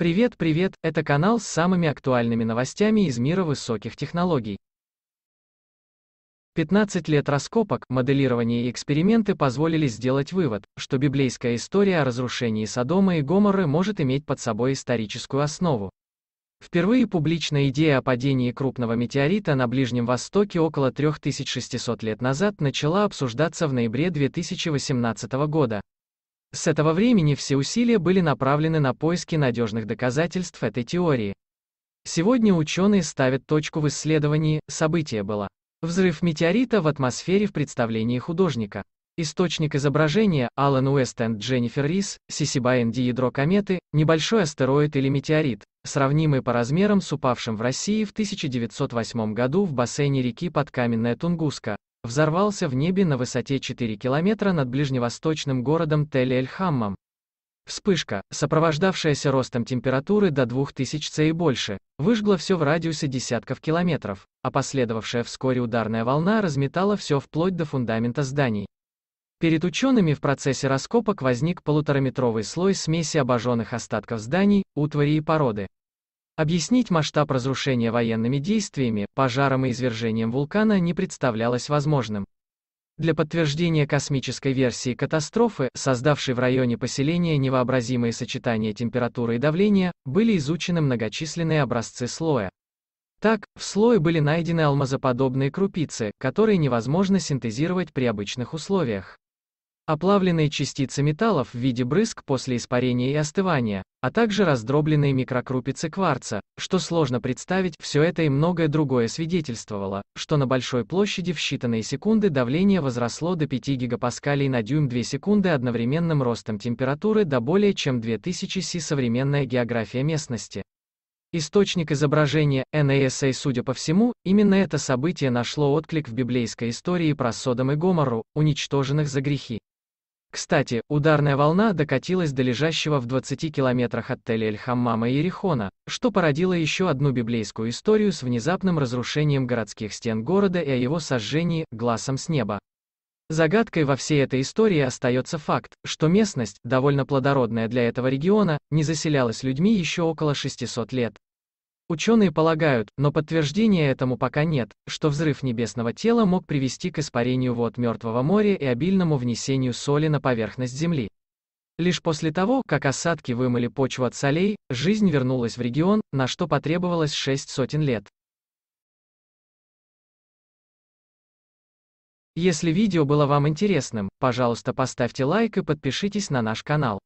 Привет, привет, это канал с самыми актуальными новостями из мира высоких технологий. 15 лет раскопок, моделирования и эксперименты позволили сделать вывод, что библейская история о разрушении Содома и Гоморры может иметь под собой историческую основу. Впервые публичная идея о падении крупного метеорита на Ближнем Востоке около 3600 лет назад начала обсуждаться в ноябре 2018 года. С этого времени все усилия были направлены на поиски надежных доказательств этой теории. Сегодня ученые ставят точку в исследовании «событие было». Взрыв метеорита в атмосфере в представлении художника. Источник изображения – Алан Уэст энд Дженнифер Рис, Сисибаэнди ядро кометы, небольшой астероид или метеорит, сравнимый по размерам с упавшим в России в 1908 году в бассейне реки Подкаменная Тунгуска, взорвался в небе на высоте 4 километра над ближневосточным городом Тель-эль-Хаммам. Вспышка, сопровождавшаяся ростом температуры до 2000 С и больше, выжгла все в радиусе десятков километров, а последовавшая вскоре ударная волна разметала все вплоть до фундамента зданий. Перед учеными в процессе раскопок возник полутораметровый слой смеси обожженных остатков зданий, утвари и породы, Объяснить масштаб разрушения военными действиями, пожаром и извержением вулкана не представлялось возможным. Для подтверждения космической версии катастрофы, создавшей в районе поселения невообразимые сочетания температуры и давления, были изучены многочисленные образцы слоя. Так, в слое были найдены алмазоподобные крупицы, которые невозможно синтезировать при обычных условиях оплавленные частицы металлов в виде брызг после испарения и остывания, а также раздробленные микрокрупицы кварца, что сложно представить, все это и многое другое свидетельствовало, что на большой площади в считанные секунды давление возросло до 5 гигапаскалей на дюйм 2 секунды одновременным ростом температуры до более чем 2000 си современная география местности. Источник изображения, NASA, судя по всему, именно это событие нашло отклик в библейской истории про Содом и Гоморру, уничтоженных за грехи. Кстати, ударная волна докатилась до лежащего в 20 километрах от Тель Эль-Хаммама Иерихона, что породило еще одну библейскую историю с внезапным разрушением городских стен города и о его сожжении «глазом с неба». Загадкой во всей этой истории остается факт, что местность, довольно плодородная для этого региона, не заселялась людьми еще около 600 лет. Ученые полагают, но подтверждения этому пока нет, что взрыв небесного тела мог привести к испарению вод Мертвого моря и обильному внесению соли на поверхность Земли. Лишь после того, как осадки вымыли почву от солей, жизнь вернулась в регион, на что потребовалось шесть сотен лет. Если видео было вам интересным, пожалуйста поставьте лайк и подпишитесь на наш канал.